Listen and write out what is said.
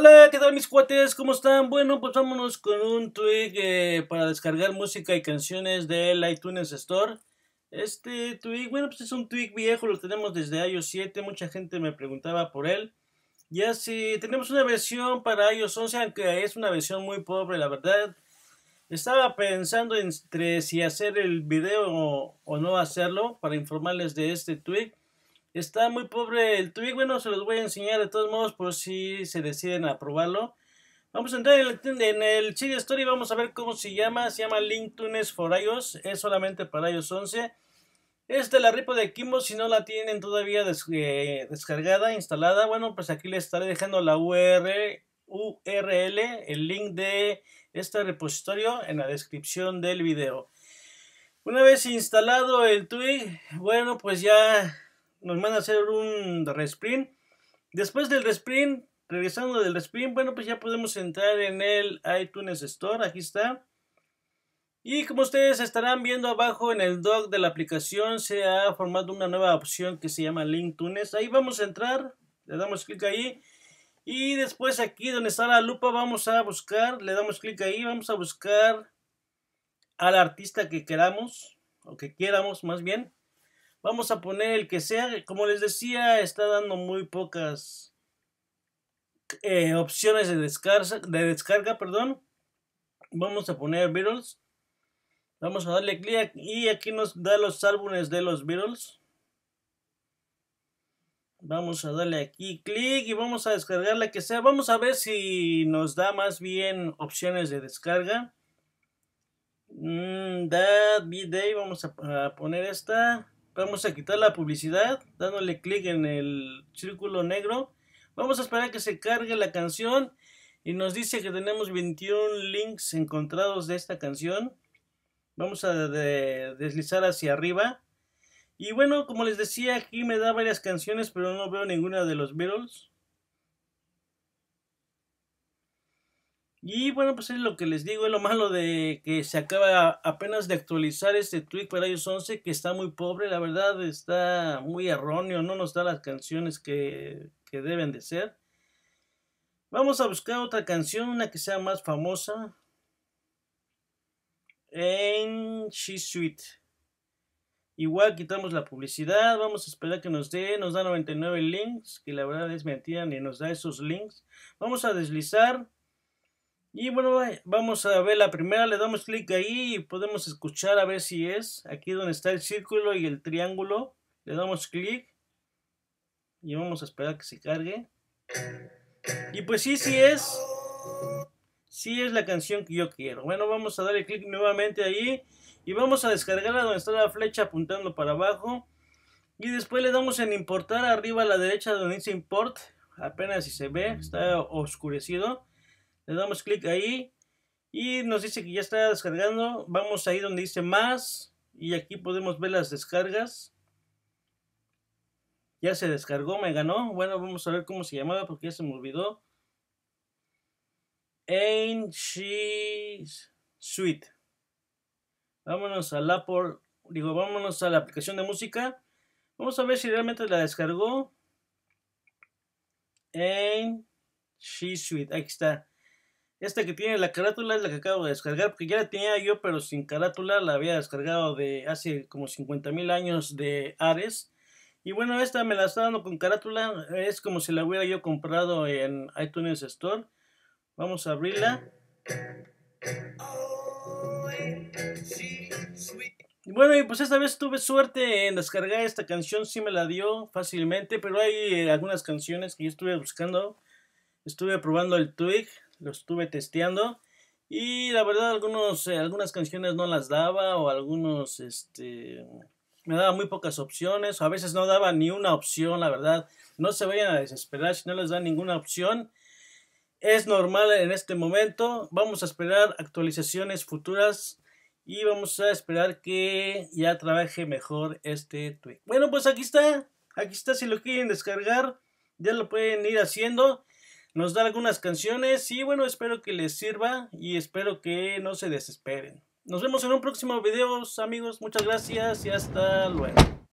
Hola, ¿qué tal mis cuates? ¿Cómo están? Bueno, pues vámonos con un tweet eh, para descargar música y canciones del iTunes Store. Este tweet, bueno, pues es un tweet viejo, lo tenemos desde iOS 7, mucha gente me preguntaba por él. Ya sí, tenemos una versión para iOS 11, aunque es una versión muy pobre, la verdad. Estaba pensando entre si hacer el video o, no hacerlo para informarles de este tweet. Está muy pobre el Twig, bueno, se los voy a enseñar de todos modos por si se deciden a probarlo. Vamos a entrar en el, Chile Story, vamos a ver cómo se llama. Se llama Link for iOS, es solamente para iOS 11. Es la repo de Kimbo, si no la tienen todavía eh, descargada, instalada. Bueno, pues aquí les estaré dejando la URL, URL, el link de este repositorio en la descripción del video. Una vez instalado el Twig, bueno, pues ya nos van a hacer un resprint. Después del resprint, regresando del resprint, bueno, pues ya podemos entrar en el iTunes Store, aquí está. Y como ustedes estarán viendo abajo en el dock de la aplicación, se ha formado una nueva opción que se llama Link tunes Ahí vamos a entrar, le damos clic ahí. Y después aquí donde está la lupa vamos a buscar, le damos clic ahí, vamos a buscar al artista que queramos, o que quieramos más bien. Vamos a poner el que sea. Como les decía, está dando muy pocas eh, opciones de descarga, de descarga, perdón. Vamos a poner Beatles. Vamos a darle clic y aquí nos da los álbumes de los Beatles. Vamos a darle aquí clic y vamos a descargar la que sea. Vamos a ver si nos da más bien opciones de descarga. that mm, B-Day, vamos a poner esta. Vamos a quitar la publicidad dándole clic en el círculo negro. Vamos a esperar que se cargue la canción y nos dice que tenemos 21 links encontrados de esta canción. Vamos a deslizar hacia arriba. Y bueno, como les decía, aquí me da varias canciones, pero no veo ninguna de los Beatles. Y bueno, pues es lo que les digo, es lo malo de que se acaba apenas de actualizar este tweet para ellos 11, que está muy pobre, la verdad está muy erróneo, no nos da las canciones que, deben de ser. Vamos a buscar otra canción, una que sea más famosa. En She Suite. Igual quitamos la publicidad, vamos a esperar que nos dé, nos da 99 links, que la verdad es mentira, ni nos da esos links. Vamos a deslizar y bueno, vamos a ver la primera, le damos clic ahí y podemos escuchar a ver si es. Aquí donde está el círculo y el triángulo, le damos clic y vamos a esperar que se cargue. Y pues sí, sí es. Sí es la canción que yo quiero. Bueno, vamos a darle clic nuevamente ahí y vamos a descargarla donde está la flecha apuntando para abajo. Y después le damos en importar arriba a la derecha donde dice import. Apenas si se ve, está oscurecido le damos clic ahí y nos dice que ya está descargando. Vamos ahí donde dice más y aquí podemos ver las descargas. Ya se descargó, me ganó. Bueno, vamos a ver cómo se llamaba porque ya se me olvidó. En Suite. Vámonos a la digo, vámonos a la aplicación de música. Vamos a ver si realmente la descargó. En Suite, sweet. Aquí está. Esta que tiene la carátula es la que acabo de descargar, porque ya la tenía yo, pero sin carátula, la había descargado de hace como 50.000 años de Ares. Y bueno, esta me la está dando con carátula, es como si la hubiera yo comprado en iTunes Store. Vamos a abrirla. Bueno, y pues esta vez tuve suerte en descargar esta canción, sí me la dio fácilmente, pero hay eh, algunas canciones que yo estuve buscando, estuve probando el Twig, lo estuve testeando y la verdad algunos, eh, algunas canciones no las daba o algunos, este, me daba muy pocas opciones o a veces no daba ni una opción, la verdad. No se vayan a desesperar si no les da ninguna opción. Es normal en este momento. Vamos a esperar actualizaciones futuras y vamos a esperar que ya trabaje mejor este tweet Bueno, pues aquí está. Aquí está si lo quieren descargar. Ya lo pueden ir haciendo nos da algunas canciones y bueno, espero que les sirva y espero que no se desesperen. Nos vemos en un próximo video, amigos. Muchas gracias y hasta luego.